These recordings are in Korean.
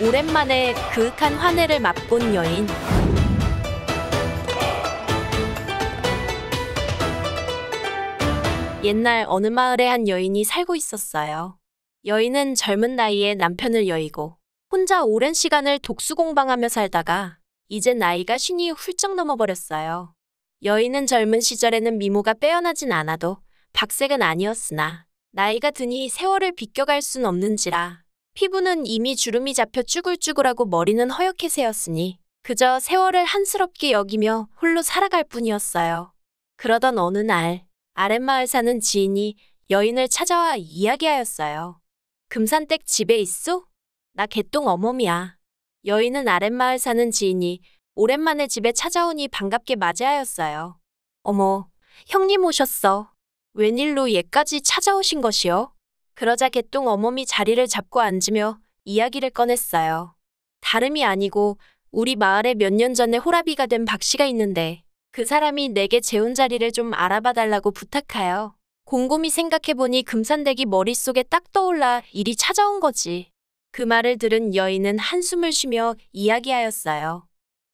오랜만에 그윽한 환해를 맛본 여인. 옛날 어느 마을에 한 여인이 살고 있었어요. 여인은 젊은 나이에 남편을 여의고 혼자 오랜 시간을 독수 공방하며 살다가 이제 나이가 쉰이 훌쩍 넘어버렸어요. 여인은 젊은 시절에는 미모가 빼어나진 않아도 박색은 아니었으나 나이가 드니 세월을 비껴갈 순 없는지라 피부는 이미 주름이 잡혀 쭈글쭈글하고 머리는 허옇게 새었으니 그저 세월을 한스럽게 여기며 홀로 살아갈 뿐이었어요. 그러던 어느 날 아랫마을 사는 지인이 여인을 찾아와 이야기하였어요. 금산댁 집에 있소? 나 개똥 어멈이야. 여인은 아랫마을 사는 지인이 오랜만에 집에 찾아오니 반갑게 맞이하였어요. 어머, 형님 오셨어. 웬일로 얘까지 찾아오신 것이요? 그러자 개똥 어몸이 자리를 잡고 앉으며 이야기를 꺼냈어요. 다름이 아니고 우리 마을에 몇 년 전에 호라비가 된 박씨가 있는데 그 사람이 내게 재혼 자리를 좀 알아봐 달라고 부탁하여 곰곰이 생각해보니 금산댁이 머릿속에 딱 떠올라 일이 찾아온 거지. 그 말을 들은 여인은 한숨을 쉬며 이야기하였어요.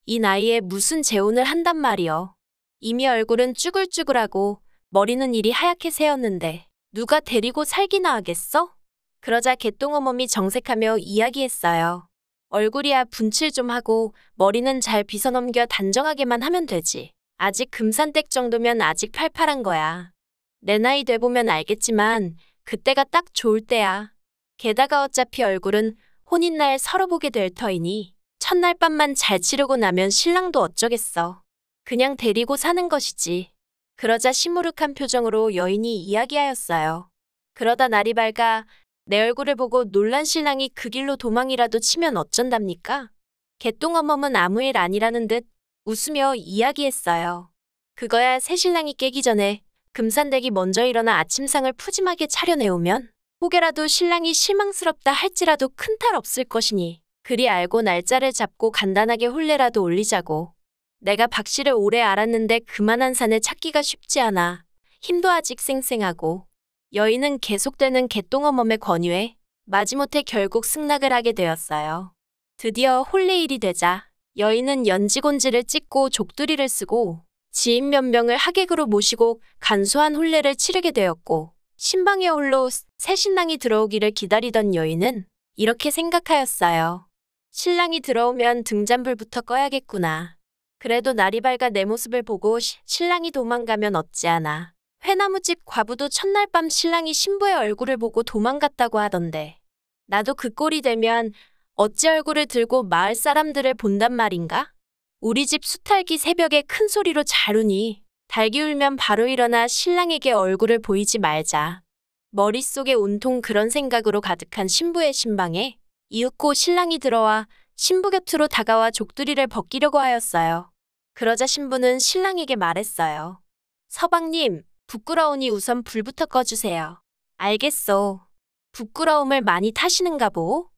이 나이에 무슨 재혼을 한단 말이여. 이미 얼굴은 쭈글쭈글하고 머리는 일이 하얗게 새었는데 누가 데리고 살기나 하겠어? 그러자 개똥어멈이 정색하며 이야기했어요. 얼굴이야 분칠 좀 하고 머리는 잘 빗어넘겨 단정하게만 하면 되지. 아직 금산댁 정도면 아직 팔팔한 거야. 내 나이 돼보면 알겠지만 그때가 딱 좋을 때야. 게다가 어차피 얼굴은 혼인날 서로 보게 될 터이니 첫날 밤만 잘 치르고 나면 신랑도 어쩌겠어. 그냥 데리고 사는 것이지. 그러자 시무룩한 표정으로 여인이 이야기하였어요. 그러다 날이 밝아 내 얼굴을 보고 놀란 신랑이 그 길로 도망이라도 치면 어쩐답니까? 개똥어멈은 아무 일 아니라는 듯 웃으며 이야기했어요. 그거야 새 신랑이 깨기 전에 금산댁이 먼저 일어나 아침상을 푸짐하게 차려내오면 혹여라도 신랑이 실망스럽다 할지라도 큰 탈 없을 것이니 그리 알고 날짜를 잡고 간단하게 홀례라도 올리자고. 내가 박 씨를 오래 알았는데 그만한 산을 찾기가 쉽지 않아. 힘도 아직 쌩쌩하고. 여인은 계속되는 개똥어멈의 권유에 마지못해 결국 승낙을 하게 되었어요. 드디어 홀레일이 되자 여인은 연지곤지를 찢고 족두리를 쓰고 지인 몇 명을 하객으로 모시고 간소한 홀례를 치르게 되었고 신방에 홀로 새 신랑이 들어오기를 기다리던 여인은 이렇게 생각하였어요. 신랑이 들어오면 등잔불부터 꺼야겠구나. 그래도 날이 밝아 내 모습을 보고 시, 신랑이 도망가면 어찌하나. 회나무집 과부도 첫날 밤 신랑이 신부의 얼굴을 보고 도망갔다고 하던데. 나도 그 꼴이 되면 어찌 얼굴을 들고 마을 사람들을 본단 말인가? 우리 집 수탈기 새벽에 큰 소리로 자루니 달기 울면 바로 일어나 신랑에게 얼굴을 보이지 말자. 머릿속에 온통 그런 생각으로 가득한 신부의 신방에 이윽고 신랑이 들어와 신부 곁으로 다가와 족두리를 벗기려고 하였어요. 그러자 신부는 신랑에게 말했어요. 서방님, 부끄러우니 우선 불부터 꺼주세요. 알겠소. 부끄러움을 많이 타시는가 보.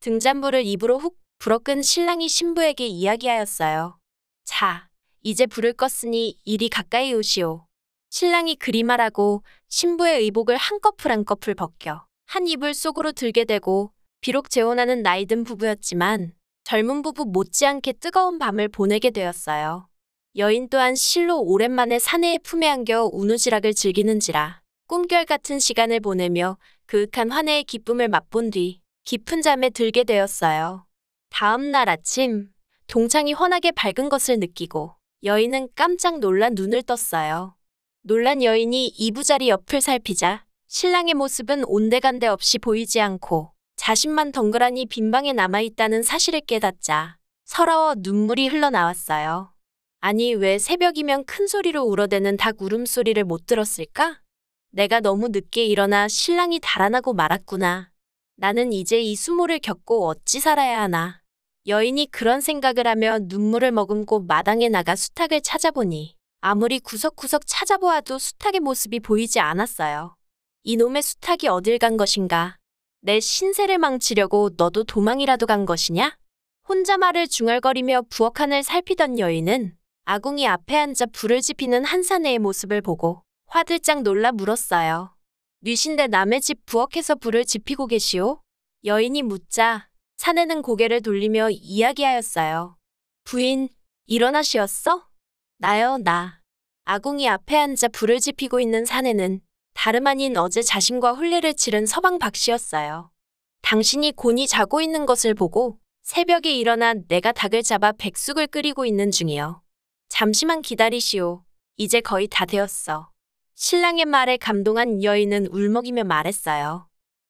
등잔불을 입으로 훅 불어끈 신랑이 신부에게 이야기하였어요. 자, 이제 불을 껐으니 이리 가까이 오시오. 신랑이 그리 말하고 신부의 의복을 한꺼풀 한꺼풀 벗겨 한 이불 속으로 들게 되고 비록 재혼하는 나이든 부부였지만 젊은 부부 못지않게 뜨거운 밤을 보내게 되었어요. 여인 또한 실로 오랜만에 사내의 품에 안겨 우누지락을 즐기는지라 꿈결 같은 시간을 보내며 그윽한 환해의 기쁨을 맛본 뒤 깊은 잠에 들게 되었어요. 다음 날 아침 동창이 환하게 밝은 것을 느끼고 여인은 깜짝 놀란 눈을 떴어요. 놀란 여인이 이부자리 옆을 살피자 신랑의 모습은 온데간데 없이 보이지 않고 자신만 덩그라니 빈방에 남아있다는 사실을 깨닫자 서러워 눈물이 흘러나왔어요. 아니 왜 새벽이면 큰 소리로 울어대는 닭 울음소리를 못 들었을까? 내가 너무 늦게 일어나 신랑이 달아나고 말았구나. 나는 이제 이 수모를 겪고 어찌 살아야 하나. 여인이 그런 생각을 하며 눈물을 머금고 마당에 나가 수탉을 찾아보니 아무리 구석구석 찾아보아도 수탉의 모습이 보이지 않았어요. 이놈의 수탉이 어딜 간 것인가. 내 신세를 망치려고 너도 도망이라도 간 것이냐? 혼자 말을 중얼거리며 부엌한을 살피던 여인은 아궁이 앞에 앉아 불을 지피는 한사내의 모습을 보고 화들짝 놀라 물었어요. 뉘신데 남의 집 부엌에서 불을 지피고 계시오? 여인이 묻자 사내는 고개를 돌리며 이야기하였어요. 부인, 일어나시었어? 나요, 나. 아궁이 앞에 앉아 불을 지피고 있는 사내는 다름 아닌 어제 자신과 훈례를 치른 서방 박 씨였어요. 당신이 곤히 자고 있는 것을 보고 새벽에 일어나 내가 닭을 잡아 백숙을 끓이고 있는 중이요. 잠시만 기다리시오. 이제 거의 다 되었어. 신랑의 말에 감동한 여인은 울먹이며 말했어요.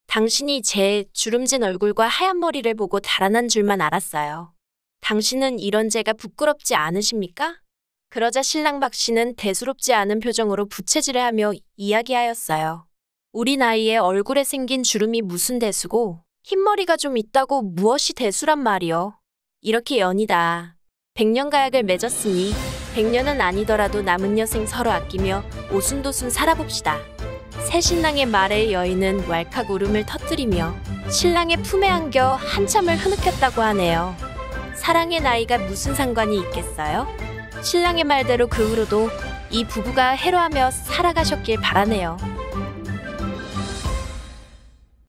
당신이 제 주름진 얼굴과 하얀 머리를 보고 달아난 줄만 알았어요. 당신은 이런 제가 부끄럽지 않으십니까? 그러자 신랑 박 씨는 대수롭지 않은 표정으로 부채질을 하며 이야기하였어요. 우리 나이에 얼굴에 생긴 주름이 무슨 대수고 흰머리가 좀 있다고 무엇이 대수란 말이요. 이렇게 연이다. 백년 가약을 맺었으니 백년은 아니더라도 남은 여생 서로 아끼며 오순도순 살아봅시다. 새 신랑의 말에 여인은 왈칵 울음을 터뜨리며 신랑의 품에 안겨 한참을 흐느꼈다고 하네요. 사랑의 나이가 무슨 상관이 있겠어요? 신랑의 말대로 그 후로도 이 부부가 해로하며 살아가셨길 바라네요.